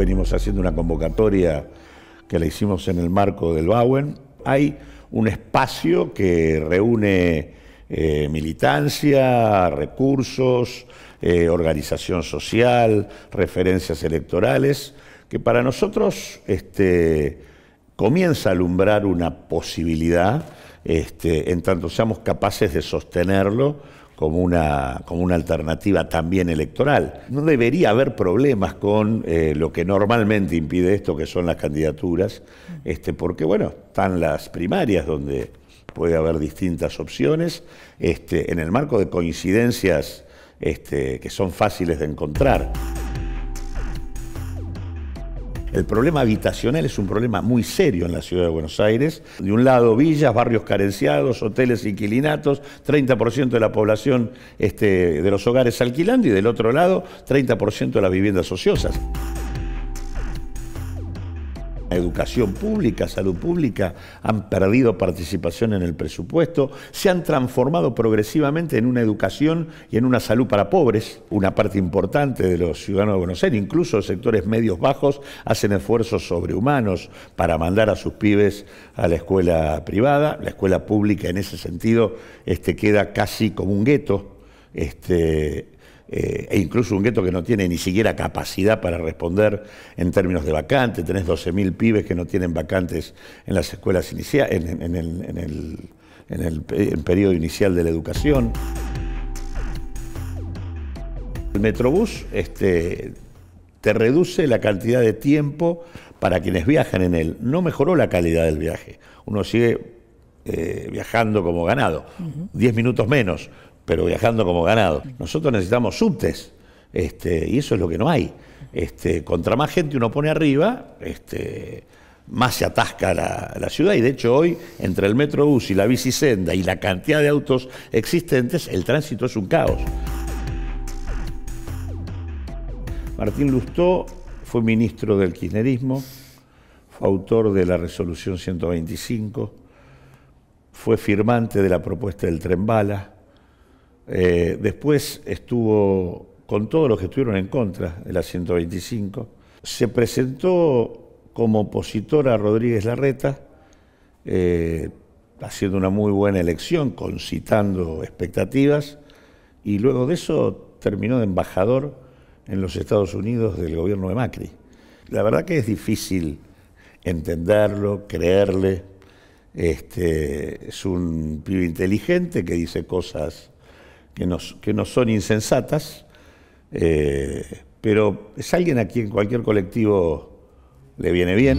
venimos haciendo una convocatoria que la hicimos en el marco del Bauen. Hay un espacio que reúne eh, militancia, recursos, eh, organización social, referencias electorales, que para nosotros este, comienza a alumbrar una posibilidad, este, en tanto seamos capaces de sostenerlo como una, como una alternativa también electoral. No debería haber problemas con eh, lo que normalmente impide esto, que son las candidaturas, este, porque bueno, están las primarias donde puede haber distintas opciones, este, en el marco de coincidencias este, que son fáciles de encontrar. El problema habitacional es un problema muy serio en la ciudad de Buenos Aires. De un lado, villas, barrios carenciados, hoteles inquilinatos, 30% de la población este, de los hogares alquilando y del otro lado, 30% de las viviendas ociosas educación pública, salud pública, han perdido participación en el presupuesto, se han transformado progresivamente en una educación y en una salud para pobres. Una parte importante de los ciudadanos de Buenos Aires, incluso sectores medios bajos, hacen esfuerzos sobrehumanos para mandar a sus pibes a la escuela privada. La escuela pública en ese sentido este, queda casi como un gueto este, eh, e incluso un gueto que no tiene ni siquiera capacidad para responder en términos de vacante. tenés 12.000 pibes que no tienen vacantes en las escuelas iniciales, en, el, periodo inicial de la educación. El Metrobús este, te reduce la cantidad de tiempo para quienes viajan en él. No mejoró la calidad del viaje. Uno sigue eh, viajando como ganado, 10 minutos menos, pero viajando como ganado. Nosotros necesitamos subtes, este, y eso es lo que no hay. Este, contra más gente uno pone arriba, este, más se atasca la, la, ciudad y de hecho hoy entre el Metrobús y la bicisenda y la cantidad de autos existentes, el tránsito es un caos. Martín Lustó fue ministro del Kirchnerismo, fue autor de la resolución 125, fue firmante de la propuesta del tren bala, eh, después estuvo con todos los que estuvieron en contra de la 125. Se presentó como opositor a Rodríguez Larreta, eh, haciendo una muy buena elección, concitando expectativas, y luego de eso terminó de embajador en los Estados Unidos del gobierno de Macri. La verdad que es difícil entenderlo, creerle. Este, es un pibe inteligente que dice cosas que, no son insensatas, eh, pero es alguien a quien cualquier colectivo le viene bien.